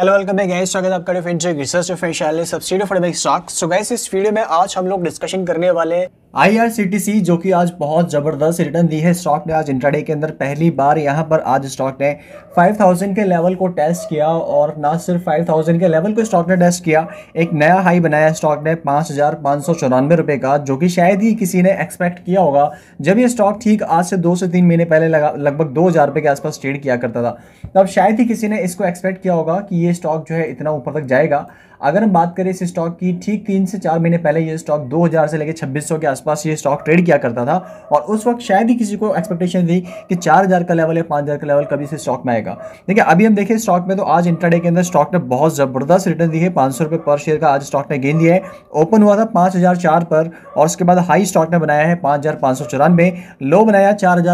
hello welcome back guys स्वागत है आपका debenture research differential subsidy for bank stock so guys इस video में आज हम लोग डिस्कशन करने वाले I R C T C जो कि आज बहुत ज़बरदस्त रिटर्न दी है स्टॉक ने आज इंट्राडे के अंदर पहली बार यहां पर आज स्टॉक ने 5000 के लेवल को टेस्ट किया और ना सिर्फ 5000 के लेवल को स्टॉक ने टेस्ट किया एक नया हाई बनाया स्टॉक ने पाँच हज़ार का जो कि शायद ही किसी ने एक्सपेक्ट किया होगा जब ये स्टॉक ठीक आज से दो से तीन महीने पहले लगभग दो हज़ार के आसपास ट्रेड किया करता था तब शायद ही किसी ने इसको एक्सपेक्ट किया होगा कि ये स्टॉक जो है इतना ऊपर तक जाएगा अगर हम बात करें इस स्टॉक की ठीक तीन से चार महीने पहले ये स्टॉक 2000 से लेकर 2600 के आसपास ये स्टॉक ट्रेड किया करता था और उस वक्त शायद ही किसी को एक्सपेक्टेशन थी कि 4000 का लेवल या 5000 का लेवल कभी इस स्टॉक में आएगा देखिए अभी हम देखें स्टॉक में तो आज इंटरडे के अंदर स्टॉक ने बहुत ज़बरदस्त रिटर्न दी है पाँच पर शेयर का आज स्टॉक ने गेन दिया है ओपन हुआ था पाँच पर और उसके बाद हाई स्टॉक ने बनाया है पाँच लो बनाया चार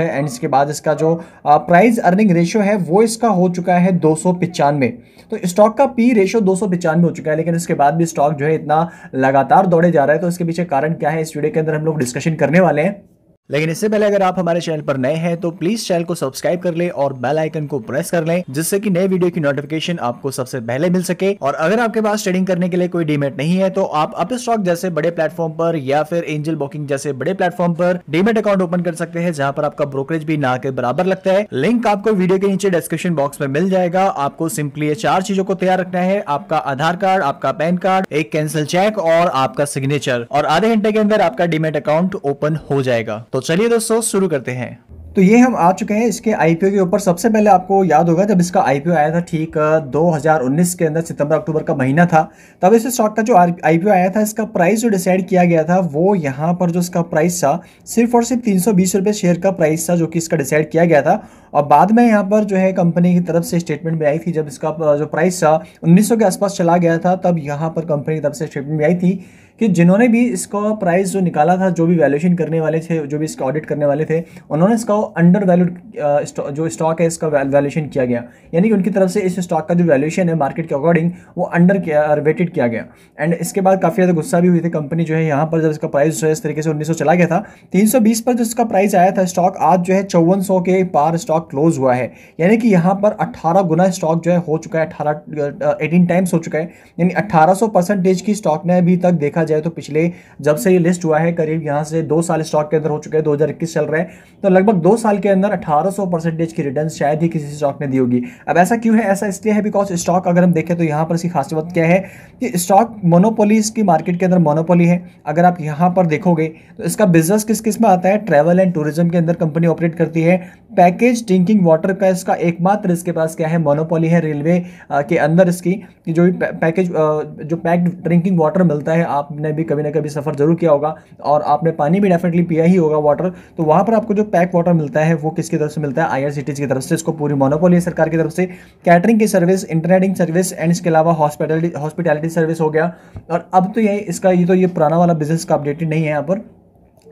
एंड इसके बाद इसका जो प्राइस अर्निंग रेशियो है वो इसका हो चुका है दो सौ तो स्टॉक का पी रेशो दो हो चुका है लेकिन इसके बाद भी स्टॉक जो है इतना लगातार दौड़े जा रहा है तो इसके पीछे कारण क्या है इस वीडियो के अंदर हम लोग डिस्कशन करने वाले हैं लेकिन इससे पहले अगर आप हमारे चैनल पर नए हैं तो प्लीज चैनल को सब्सक्राइब कर ले और बेल आइकन को प्रेस कर लें जिससे कि नए वीडियो की नोटिफिकेशन आपको सबसे पहले मिल सके और अगर आपके पास ट्रेडिंग करने के लिए कोई डीमेट नहीं है तो आप अप स्टॉक जैसे बड़े प्लेटफॉर्म पर या फिर एंजल बुकिंग जैसे बड़े प्लेटफॉर्म पर डीमेट अकाउंट ओपन कर सकते हैं जहां पर आपका ब्रोकरेज भी ना के बराबर लगता है लिंक आपको वीडियो के नीचे डिस्क्रिप्शन बॉक्स में मिल जाएगा आपको सिंपली ये चार चीजों को तैयार रखना है आपका आधार कार्ड आपका पैन कार्ड एक कैंसिल चेक और आपका सिग्नेचर और आधे घंटे के अंदर आपका डीमेट अकाउंट ओपन हो जाएगा तो तो चलिए दोस्तों शुरू करते हैं तो ये हम आ चुके हैं इसके आईपीओ के ऊपर सबसे पहले आपको याद होगा जब इसका आईपीओ आया था ठीक 2019 के अंदर सितंबर अक्टूबर का महीना था तब इस स्टॉक का जो आईपीओ आया था इसका प्राइस जो डिसाइड किया गया था वो यहाँ पर जो इसका प्राइस था सिर्फ और सिर्फ तीन सौ शेयर का प्राइस था जो कि इसका डिसाइड किया गया था और बाद में यहाँ पर जो है कंपनी की तरफ से स्टेटमेंट भी आई थी जब इसका जो प्राइस था उन्नीस के आसपास चला गया था तब यहाँ पर कंपनी की तरफ से स्टेटमेंट भी आई थी कि जिन्होंने भी इसका प्राइस जो निकाला था जो भी वैल्यूशन करने वाले थे जो भी इसका ऑडिट करने वाले थे उन्होंने इसका अंडर वैल्यूड जो स्टॉक है इसका वैल्यूशन किया गया यानी कि उनकी तरफ से इस स्टॉक का जो वैल्यूशन है मार्केट के अकॉर्डिंग वो अंडर वेटेड किया गया एंड इसके बाद काफ़ी ज़्यादा गुस्सा भी हुई थी कंपनी जो है यहाँ पर जब इसका प्राइस जो है इस तरीके से उन्नीस चला गया था तीन पर जो इसका प्राइस आया था स्टॉक आज जो है चौवन के पार स्टॉक क्लोज हुआ है यानी कि यहाँ पर अट्ठारह गुना स्टॉक जो है हो चुका है अठारह एटीन टाइम्स हो चुका है यानी अट्ठारह परसेंटेज की स्टॉक ने अभी तक देखा जाए तो पिछले जब से ये लिस्ट हुआ है करीब यहाँ से दो साल स्टॉक के अंदर हो चुके हैं दो चल रहे हैं तो लगभग दो साल के अंदर अठारह की रिटर्न शायद ही किसी स्टॉक ने दी होगी अब ऐसा क्यों है ऐसा इसलिए है बिकॉज स्टॉक अगर हम देखें तो यहाँ पर इसकी खासियत क्या है कि स्टॉक मोनोपोली इसकी मार्केट के अंदर मोनोपोली है अगर आप यहाँ पर देखोगे तो इसका बिजनेस किस किस में आता है ट्रैवल एंड टूरिज्म के अंदर कंपनी ऑपरेट करती है पैकेज ड्रिंकिंग वाटर का इसका एकमात्र इसके पास क्या है मोनोपोली है रेलवे के अंदर इसकी कि जो पैकेज जो पैक्ड ड्रिंकिंग वाटर मिलता है आप आपने भी कभी ना कभी सफ़र ज़रूर किया होगा और आपने पानी भी डेफिनेटली पिया ही होगा वाटर तो वहाँ पर आपको जो पैक वाटर मिलता है वो किसकी तरफ से मिलता है आई की तरफ से इसको पूरी मोनोपोली है सरकार की तरफ से कैटरिंग की सर्विस इंटरनेटिंग सर्विस एंड इसके अलावा हॉस्पिटल हॉस्पिटैलिटी सर्विस हो गया और अब तो यही इसका ये तो ये पुराना वाला बिजनेस का अपडेटेड नहीं है यहाँ पर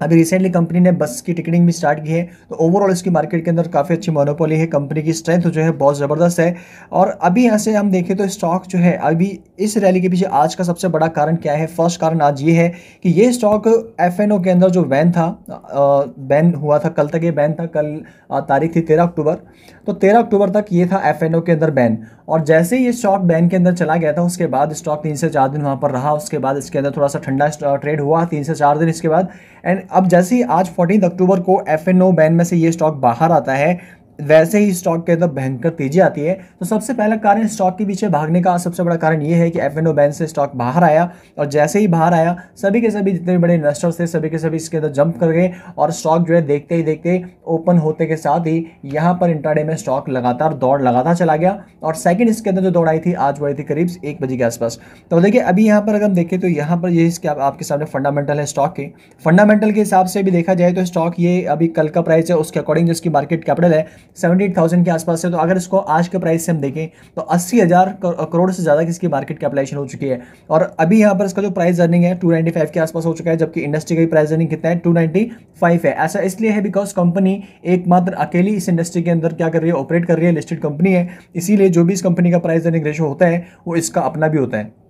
अभी रिसेंटली कंपनी ने बस की टिकटिंग भी स्टार्ट की है तो ओवरऑल इसकी मार्केट के अंदर काफ़ी अच्छी मोनोपोली है कंपनी की स्ट्रेंथ जो है बहुत ज़बरदस्त है और अभी यहाँ से हम देखें तो स्टॉक जो है अभी इस रैली के पीछे आज का सबसे बड़ा कारण क्या है फर्स्ट कारण आज ये है कि ये स्टॉक एफ के अंदर जो बैन था बैन हुआ था कल तक ये बैन था कल तारीख थी तेरह अक्टूबर तो तेरह अक्टूबर तक ये था एफ के अंदर बैन और जैसे ही ये स्टॉक बैन के अंदर चला गया था उसके बाद स्टॉक तीन से चार दिन वहाँ पर रहा उसके बाद इसके अंदर थोड़ा सा ठंडा ट्रेड हुआ तीन से चार दिन इसके बाद एंड अब जैसे ही आज फोर्टीन अक्टूबर को एफ बैन में से ये स्टॉक बाहर आता है वैसे ही स्टॉक के अंदर भयंकर तेजी आती है तो सबसे पहला कारण स्टॉक के पीछे भागने का सबसे बड़ा कारण ये है कि एफ एन ओ बैन से स्टॉक बाहर आया और जैसे ही बाहर आया सभी के सभी जितने भी बड़े इन्वेस्टर्स थे सभी के सभी इसके अंदर जंप कर गए और स्टॉक जो है देखते ही देखते ओपन होते के साथ ही यहाँ पर इंटरडे में स्टॉक लगातार दौड़ लगातार चला गया और सेकेंड इसके अंदर जो दौड़ आई थी आज वही थी करीब एक बजे के आसपास तो देखिए अभी यहाँ पर अगर हम देखें तो यहाँ पर ये इसके आपके सामने फंडामेंटल है स्टॉक के फंडामेंटल के हिसाब से भी देखा जाए तो स्टॉक ये अभी कल का प्राइस है उसके अकॉर्डिंग जिसकी मार्केट कैपिटल है सेवेंटी एट थाउजेंड के आसपास है तो अगर इसको आज के प्राइस से हम देखें तो अस्सी हज़ार करोड़ से ज़्यादा इसकी मार्केट कैपिटलाइजेशन हो चुकी है और अभी यहाँ पर इसका जो प्राइस अर्निंग है टू नाइन्टी फाइव के आसपास हो चुका है जबकि इंडस्ट्री का भी प्राइस अर्निंग कितना है टू नाइन्टी फाइव है ऐसा इसलिए है बिकॉज कंपनी एकमात्र अकेली इस इंडस्ट्री के अंदर क्या कर रही है ऑपरेट कर रही है लिस्टेड कंपनी है इसीलिए जो भी इस कंपनी का प्राइस अर्निंग रेशो होता है वो इसका अपना भी होता है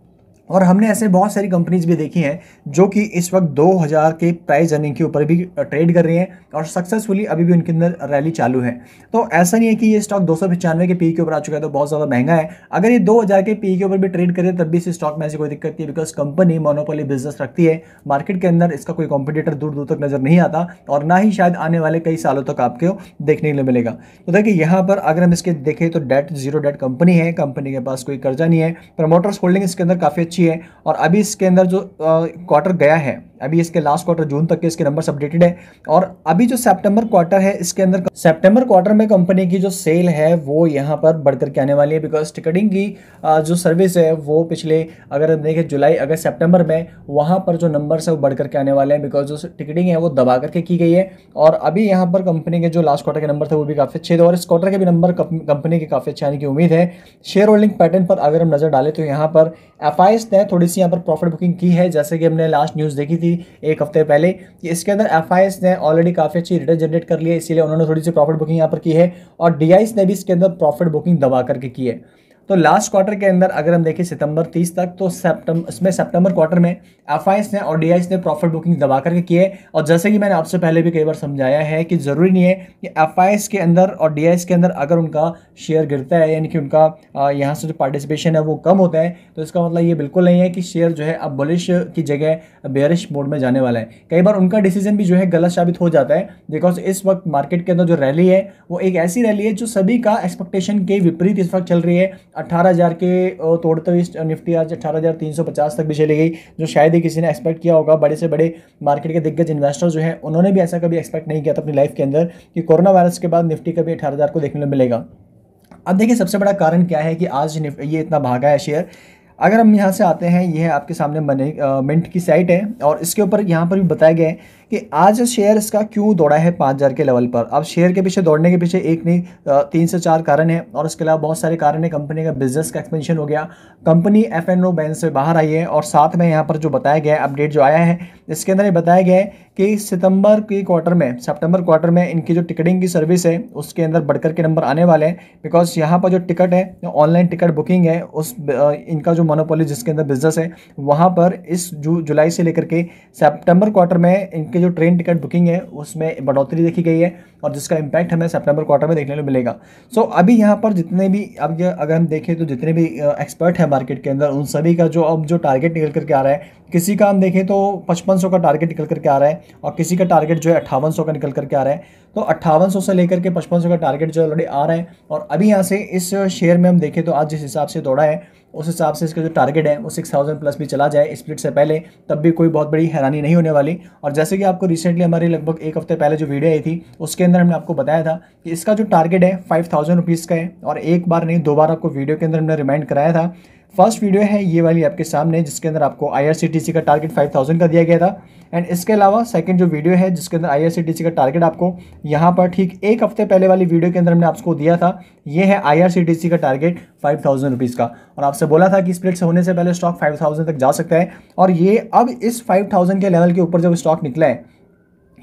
और हमने ऐसे बहुत सारी कंपनीज भी देखी हैं जो कि इस वक्त 2000 के प्राइस अर्निंग के ऊपर भी ट्रेड कर रही हैं और सक्सेसफुली अभी भी उनके अंदर रैली चालू है तो ऐसा नहीं है कि ये स्टॉक दो के पी e के ऊपर आ चुका है तो बहुत ज़्यादा महंगा है अगर ये 2000 के पी e के ऊपर भी ट्रेड करे तब भी इस स्टॉक में ऐसी कोई दिक्कत नहीं बिकॉज कंपनी मोनोपोली बिजनेस रखती है मार्केट के अंदर इसका कोई कॉम्पिटेटर दूर दूर तक नज़र नहीं आता और ना ही शायद आने वाले कई सालों तक आपको देखने के लिए मिलेगा तो देखिए यहाँ पर अगर हम इसके देखें तो डेट जीरो डेट कंपनी है कंपनी के पास कोई कर्जा नहीं है प्रमोटर्स होल्डिंग इसके अंदर काफ़ी अच्छी है और अभी इसके अंदर जो क्वार्टर गया है अभी इसके लास्ट क्वार्टर जून तक के इसके नंबर्स अपडेटेड है और अभी जो सेप्टेम्बर क्वार्टर है इसके अंदर सेप्टेम्बर क्वार्टर में कंपनी की जो सेल है वो यहाँ पर बढ़कर के आने वाली है बिकॉज टिकटिंग की जो सर्विस है वो पिछले अगर देखें जुलाई अगस्त सेप्टेम्बर में वहाँ पर जो नंबर्स है वो बढ़ करके आने वाले हैं बिकॉज जो टिकटिंग है वो दबा करके की गई है और अभी यहाँ पर कंपनी के जो लास्ट क्वार्टर के नंबर थे वो भी काफ़ी अच्छे थे और इस क्वार्टर के भी नंबर कंपनी के काफ़ी अच्छे आने की उम्मीद है शेयर होल्डिंग पैटर्न पर अगर हम नज़र डालें तो यहाँ पर एफ एनालिस्ट ने थोड़ी सी यहाँ पर प्रॉफिट बुकिंग की है जैसे कि हमने लास्ट न्यूज़ देखी थी एक हफ्ते पहले कि इसके अंदर एफ ने ऑलरेडी काफ़ी अच्छी रिटर्न जनरेट कर लिया इसीलिए उन्होंने थोड़ी सी प्रॉफिट बुकिंग यहाँ पर की है और डी ने भी इसके अंदर प्रॉफिट बुकिंग दबा करके की है तो लास्ट क्वार्टर के अंदर अगर हम देखें सितंबर 30 तक तो सितंबर इसमें सितंबर क्वार्टर में एफ ने और डी ने प्रॉफिट बुकिंग दबा करके किए और जैसे कि मैंने आपसे पहले भी कई बार समझाया है कि ज़रूरी नहीं है कि एफ के अंदर और डी के अंदर अगर उनका शेयर गिरता है यानी कि उनका यहाँ से जो पार्टिसिपेशन है वो कम होता है तो इसका मतलब ये बिल्कुल नहीं है कि शेयर जो है अब बुलिश की जगह बेरिश मोड में जाने वाला है कई बार उनका डिसीजन भी जो है गलत साबित हो जाता है बिकॉज इस वक्त मार्केट के अंदर जो रैली है वो एक ऐसी रैली है जो सभी का एक्सपेक्टेशन के विपरीत इस वक्त चल रही है 18,000 के तोड़ते हुए निफ्टी आज 18,350 तक भी चली गई जो शायद ही किसी ने एक्सपेक्ट किया होगा बड़े से बड़े मार्केट के दिग्गज इन्वेस्टर जो हैं उन्होंने भी ऐसा कभी एक्सपेक्ट नहीं किया था अपनी लाइफ के अंदर कि कोरोना वायरस के बाद निफ्टी कभी भी हज़ार को देखने को मिलेगा अब देखिए सबसे बड़ा कारण क्या है कि आज ये इतना भागा है शेयर अगर हम यहाँ से आते हैं यह है आपके सामने मनी मिंट की साइट है और इसके ऊपर यहाँ पर भी बताया गया है कि आज शेयर इसका क्यों दौड़ा है पाँच हज़ार के लेवल पर अब शेयर के पीछे दौड़ने के पीछे एक नहीं तीन से चार कारण है और इसके अलावा बहुत सारे कारण है कंपनी का बिजनेस का एक्सपेंशन हो गया company F and O ban से बाहर आई है और साथ में यहाँ पर जो बताया गया अपडेट जो आया है इसके अंदर ये बताया गया है कि सितंबर के क्वार्टर में सितंबर क्वार्टर में इनकी जो टिकटिंग की सर्विस है उसके अंदर बढ़कर के नंबर आने वाले हैं बिकॉज यहाँ पर जो टिकट है ऑनलाइन टिकट बुकिंग है उस इनका जो मोनोपोली जिसके अंदर बिजनेस है वहाँ पर इस जू जुलाई से लेकर के सेप्टेम्बर क्वार्टर में इनके आपके जो ट्रेन टिकट बुकिंग है उसमें बढ़ोतरी देखी गई है और जिसका इम्पैक्ट हमें सितंबर क्वार्टर में देखने को मिलेगा सो so, अभी यहाँ पर जितने भी अब अगर हम देखें तो जितने भी एक्सपर्ट हैं मार्केट के अंदर उन सभी का जो अब जो टारगेट निकल करके आ रहा है किसी का हम देखें तो पचपन का टारगेट निकल करके आ रहा है और किसी का टारगेट जो है अट्ठावन का निकल करके आ रहा है तो अट्ठावन से लेकर के पचपन का टारगेट जो ऑलरेडी आ रहा है और अभी यहाँ से इस शेयर में हम देखें तो आज जिस हिसाब से दौड़ा है उस हिसाब से इसका जो टारगेट है वो सिक्स थाउजेंड प्लस भी चला जाए स्प्लिट से पहले तब भी कोई बहुत बड़ी हैरानी नहीं होने वाली और जैसे कि आपको रिसेंटली हमारी लगभग एक हफ्ते पहले जो वीडियो आई थी उसके अंदर हमने आपको बताया था कि इसका जो टारगेट है फाइव थाउजेंड रुपीज़ का है और एक बार नहीं दो बार आपको वीडियो के अंदर हमने रिमाइंड कराया था फर्स्ट वीडियो है ये वाली आपके सामने जिसके अंदर आपको आई का टारगेट 5000 का दिया गया था एंड इसके अलावा सेकंड जो वीडियो है जिसके अंदर आई का टारगेट आपको यहाँ पर ठीक एक हफ्ते पहले वाली वीडियो के अंदर हमने आपको दिया था ये है आई का टारगेट फाइव थाउजेंड रुपीज़ का और आपसे बोला था कि स्प्लिट्स होने से पहले स्टॉक फाइव थाउजेंड तक जा सकता है और ये अब इस फाइव थाउजेंड के लेवल के ऊपर जब स्टॉक निकला है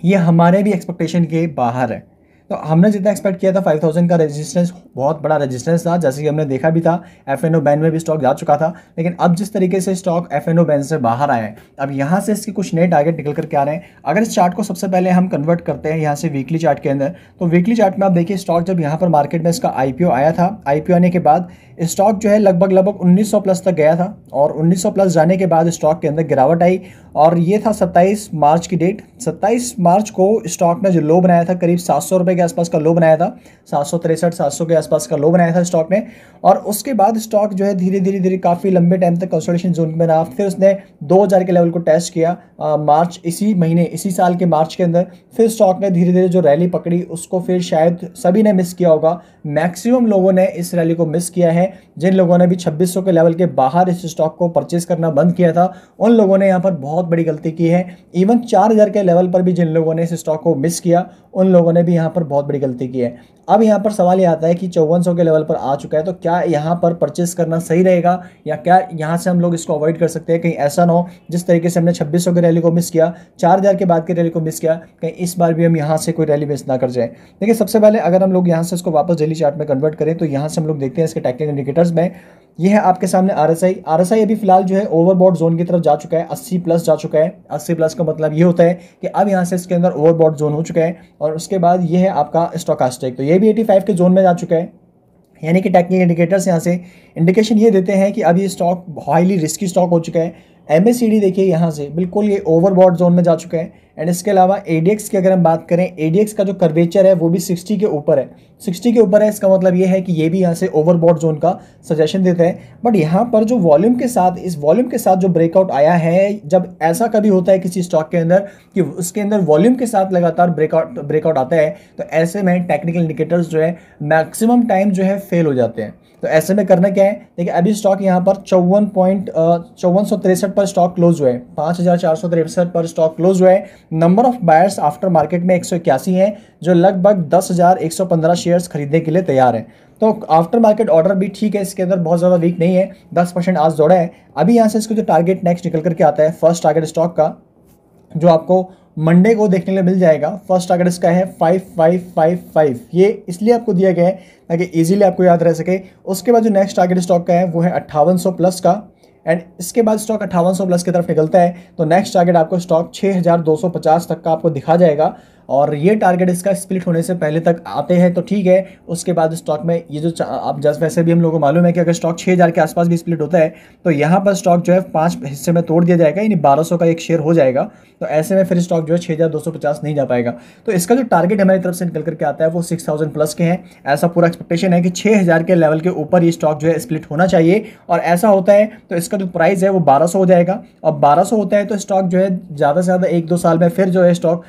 ये हमारे भी एक्सपेक्टेशन के बाहर है तो हमने जितना एक्सपेक्ट किया था 5000 का रेजिस्टेंस बहुत बड़ा रेजिस्टेंस था जैसे कि हमने देखा भी था एफ एन ओ बैन में भी स्टॉक जा चुका था लेकिन अब जिस तरीके से stock F and O ban से बाहर आए हैं अब यहाँ से इसके कुछ नए टारगेट निकल करके आ रहे हैं अगर इस चार्ट को सबसे पहले हम कन्वर्ट करते हैं यहाँ से वीकली चार्ट के अंदर तो वीकली चार्ट में आप देखिए स्टॉक जब यहाँ पर मार्केट में इसका आई आया था आई आने के बाद स्टॉक जो है लगभग लगभग सौ प्लस तक गया था और सौ प्लस जाने के बाद स्टॉक के अंदर गिरावट आई और ये था सत्ताईस मार्च की डेट सत्ताईस मार्च को स्टॉक ने जो लो बनाया था करीब सात सौ रुपये आसपास का लो बनाया था सात सौ तिरसठ सात सौ के आसपास का लो बनाया था स्टॉक ने और उसके बाद स्टॉक जो है धीरे धीरे धीरे काफ़ी लंबे टाइम तक कंसोलिडेशन जोन में रहा फिर उसने दो के लेवल को टेस्ट किया आ, मार्च इसी महीने इसी साल के मार्च के अंदर फिर स्टॉक ने धीरे धीरे जो रैली पकड़ी उसको फिर शायद सभी ने मिस किया होगा मैक्सिमम लोगों ने इस रैली को मिस किया है जिन लोगों ने भी छब्बीस के लेवल के बाहर इस स्टॉक को परचेज करना बंद किया था उन लोगों ने यहाँ पर बहुत बड़ी गलती की है इवन चार के लेवल पर भी जिन लोगों ने इस स्टॉक को मिस किया उन लोगों ने भी यहाँ पर बहुत बड़ी गलती की है अब यहाँ पर सवाल ये आता है कि चौवन के लेवल पर आ चुका है तो क्या यहाँ पर परचेस करना सही रहेगा या क्या यहाँ से हम लोग इसको अवॉइड कर सकते हैं कहीं ऐसा ना हो जिस तरीके से हमने छब्बीस की रैली को मिस किया चार हज़ार के बाद की रैली को मिस किया कहीं इस बार भी हम यहाँ से कोई रैली मिस ना कर जाए देखिए सबसे पहले अगर हम लोग यहाँ से इसको वापस डेली चार्ट में कन्वर्ट करें तो यहाँ से हम लोग देखते हैं इसके टेक्निकल इंडिकेटर्स में ये है आपके सामने R S I R S I अभी फिलहाल जो है ओवरबॉड जोन की तरफ जा चुका है अस्सी प्लस जा चुका है अस्सी प्लस का मतलब ये होता है कि अब यहाँ से इसके अंदर ओवरबॉड जोन हो चुका है और उसके बाद ये है आपका स्टोकास्टिक तो ये ये भी 85 के जोन में जा चुका है यानी कि टेक्निकल इंडिकेटर्स यहाँ से इंडिकेशन ये देते हैं कि अब ये स्टॉक हाईली रिस्की स्टॉक हो चुका है एम देखिए यहाँ से बिल्कुल ये ओवरबॉड जोन में जा चुका है एंड इसके अलावा ए की अगर हम बात करें ए का जो कर्वेचर है वो भी 60 के ऊपर है 60 के ऊपर है इसका मतलब ये है कि ये भी यहाँ से ओवरबॉड जोन का सजेशन देता है बट यहाँ पर जो वॉल्यूम के साथ इस वॉल्यूम के साथ जो ब्रेकआउट आया है जब ऐसा कभी होता है किसी स्टॉक के अंदर कि उसके अंदर वॉल्यूम के साथ लगातार ब्रेकआउट ब्रेकआउट आता है तो ऐसे में टेक्निकल इंडिकेटर्स जो है मैक्सिमम टाइम जो है फेल हो जाते हैं तो ऐसे में करना क्या है देखिए अभी स्टॉक यहाँ पर चौवन पॉइंट चौवन सौ तिरसठ पर स्टॉक क्लोज हुए पाँच हज़ार चार सौ तिरसठ पर स्टॉक क्लोज हुए number of buyers after market में एक सौ इक्यासी हैं जो लगभग दस हज़ार एक सौ पंद्रह शेयर्स खरीदने के लिए तैयार हैं तो आफ्टर मार्केट ऑर्डर भी ठीक है इसके अंदर बहुत ज़्यादा वीक नहीं है दस परसेंट आज जोड़ा है अभी यहाँ से इसको जो टारगेट नेक्स्ट निकल करके आता है फर्स्ट टारगेट स्टॉक का जो आपको मंडे को देखने लिए मिल जाएगा फर्स्ट टारगेट इसका है फाइव फाइव फाइव फाइव ये इसलिए आपको दिया गया है ताकि ईजिली आपको याद रह सके उसके बाद जो नेक्स्ट टारगेट स्टॉक का है वो है अट्ठावन प्लस का एंड इसके बाद स्टॉक अट्ठावन प्लस की तरफ निकलता है तो नेक्स्ट टारगेट आपको स्टॉक पचास तक का आपको दिखा जाएगा और ये टारगेट इसका स्प्लिट होने से पहले तक आते हैं तो ठीक है उसके बाद स्टॉक में ये जो आप जस्ट वैसे भी हम लोगों को मालूम है कि अगर स्टॉक छः के आसपास भी स्प्लिट होता है तो यहाँ पर स्टॉक जो है पाँच हिस्से में तोड़ दिया जाएगा यानी बारह का एक शेयर हो जाएगा तो ऐसे में फिर स्टॉक जो है छः नहीं जा पाएगा तो इसका जो टारगेट हमारी तरफ से निकल करके आता है वो सिक्स प्लस के हैं ऐसा पूरा एक्सपेक्टेशन है कि छः के लेवल के ऊपर ये स्टॉक जो है स्प्लिट होना चाहिए और ऐसा होता है तो इसका जो प्राइस है वो बारह हो जाएगा और बारह होता है तो स्टॉक जो है ज़्यादा से ज़्यादा एक दो साल में फिर जो है स्टॉक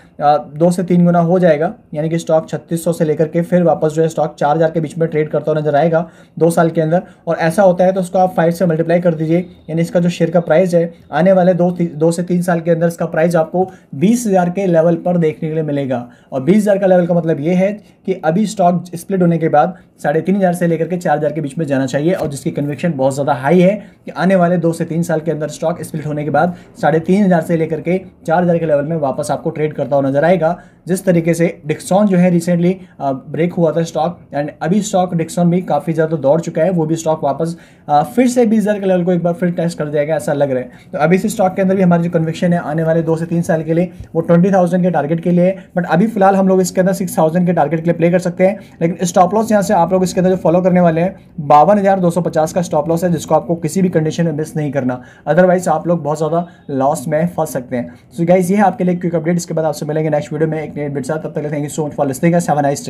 दो से तीन गुना हो जाएगा यानी कि स्टॉक 3600 से लेकर के फिर वापस जो है स्टॉक 4000 के बीच में ट्रेड करता हुआ नजर आएगा दो साल के अंदर और ऐसा होता है तो उसको आप फाइव से मल्टीप्लाई कर दीजिए यानी इसका जो शेयर का प्राइस है आने वाले दो दो से तीन साल के अंदर इसका प्राइस आपको बीस के लेवल पर देखने के लिए मिलेगा और बीस का लेवल का मतलब ये है कि अभी स्टॉक स्प्लिट होने के बाद साढ़े तीन हज़ार से लेकर के चार हज़ार के बीच में जाना चाहिए और जिसकी कन्विक्शन बहुत ज़्यादा हाई है कि आने वाले दो से तीन साल के अंदर स्टॉक स्प्लिट होने के बाद साढ़े तीन हज़ार से लेकर के चार हज़ार के लेवल में वापस आपको ट्रेड करता हुआ नजर आएगा जिस तरीके से डिक्सॉन जो है रिसेंटली ब्रेक uh, हुआ था स्टॉक एंड अभी स्टॉक डिक्सॉन भी काफ़ी ज़्यादा दौड़ चुका है वो भी स्टॉक वापस uh, फिर से बीस हज़ार के लेवल को एक बार फिर टेस्ट कर जाएगा ऐसा लग रहा है तो अभी इस स्टॉक के अंदर भी हमारी जो कन्विक्शन है आने वाले दो से तीन साल के लिए वो ट्वेंटी थाउजेंड के टारगेट के लिए बट अभी फिलहाल हम लोग इसके अंदर सिक्स थाउजेंड के टारगेट के लिए प्ले कर सकते हैं लेकिन स्टॉप लॉस यहाँ से आप लोग इसके अंदर जो फॉलो करने वाले हैं बावन हज़ार दो सौ पचास का स्टॉप लॉस है जिसको आपको किसी भी कंडीशन में मिस नहीं करना अदरवाइज आप लोग बहुत ज़्यादा लॉस में फंस सकते हैं सो so गाइज ये है आपके लिए क्विक अपडेट इसके बाद आपसे मिलेंगे नेक्स्ट वीडियो में एक कनेक्टेड बिट साथ तब तक thank you so much for listening have a nice